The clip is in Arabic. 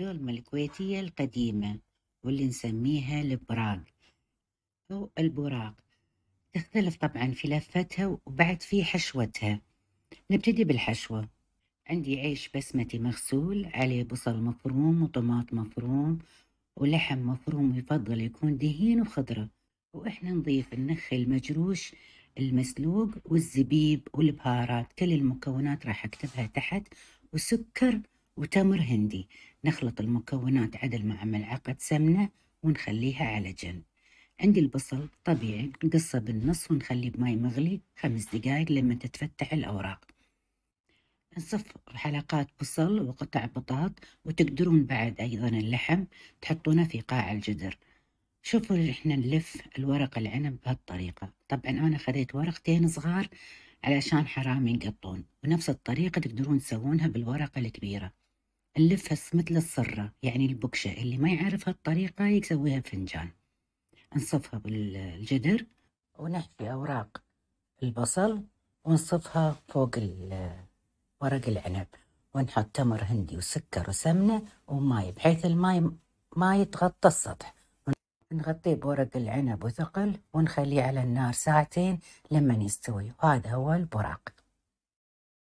الدولمة الكويتية القديمة واللي نسميها البراق أو البراق تختلف طبعا في لفتها وبعد في حشوتها نبتدي بالحشوة عندي عيش بسمتي مغسول عليه بصل مفروم وطماط مفروم ولحم مفروم يفضل يكون دهين وخضرة وإحنا نضيف النخ المجروش المسلوق والزبيب والبهارات كل المكونات راح أكتبها تحت وسكر وتمر هندي نخلط المكونات عدل مع ملعقة سمنة ونخليها على جنب عندي البصل طبيعي نقصه بالنص ونخليه بماي مغلي خمس دقايق لما تتفتح الأوراق نصف حلقات بصل وقطع بطاط وتقدرون بعد أيضا اللحم تحطونه في قاع الجدر شوفوا احنا نلف الورق العنب بهالطريقة طبعا أنا خذيت ورقتين صغار علشان حرام ينقطون ونفس الطريقة تقدرون تسوونها بالورقة الكبيرة نلفها مثل الصرة يعني البكشة اللي ما يعرف هالطريقة يسويها بفنجان نصفها بالجدر ونحفي أوراق البصل ونصفها فوق ورق العنب ونحط تمر هندي وسكر وسمنة وماي بحيث الماي ما يتغطى السطح نغطيه بورق العنب وثقل ونخليه على النار ساعتين لما يستوي وهذا هو البراق